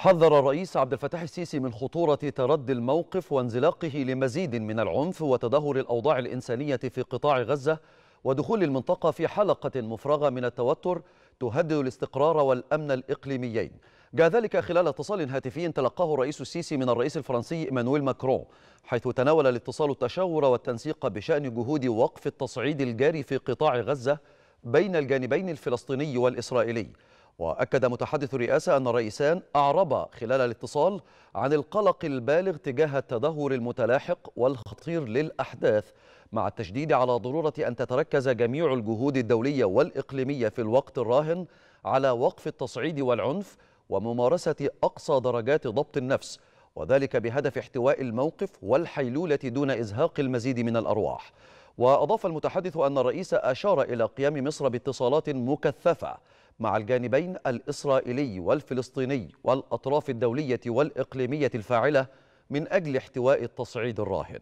حذر الرئيس عبد الفتاح السيسي من خطورة تردي الموقف وانزلاقه لمزيد من العنف وتدهور الأوضاع الإنسانية في قطاع غزة ودخول المنطقة في حلقة مفرغة من التوتر تهدد الاستقرار والأمن الإقليميين جاء ذلك خلال اتصال هاتفي تلقاه الرئيس السيسي من الرئيس الفرنسي إيمانويل ماكرون حيث تناول الاتصال التشاور والتنسيق بشأن جهود وقف التصعيد الجاري في قطاع غزة بين الجانبين الفلسطيني والإسرائيلي وأكد متحدث الرئاسة أن الرئيسان أعربا خلال الاتصال عن القلق البالغ تجاه التدهور المتلاحق والخطير للأحداث مع التشديد على ضرورة أن تتركز جميع الجهود الدولية والإقليمية في الوقت الراهن على وقف التصعيد والعنف وممارسة أقصى درجات ضبط النفس وذلك بهدف احتواء الموقف والحيلولة دون إزهاق المزيد من الأرواح وأضاف المتحدث أن الرئيس أشار إلى قيام مصر باتصالات مكثفة مع الجانبين الإسرائيلي والفلسطيني والأطراف الدولية والإقليمية الفاعلة من أجل احتواء التصعيد الراهن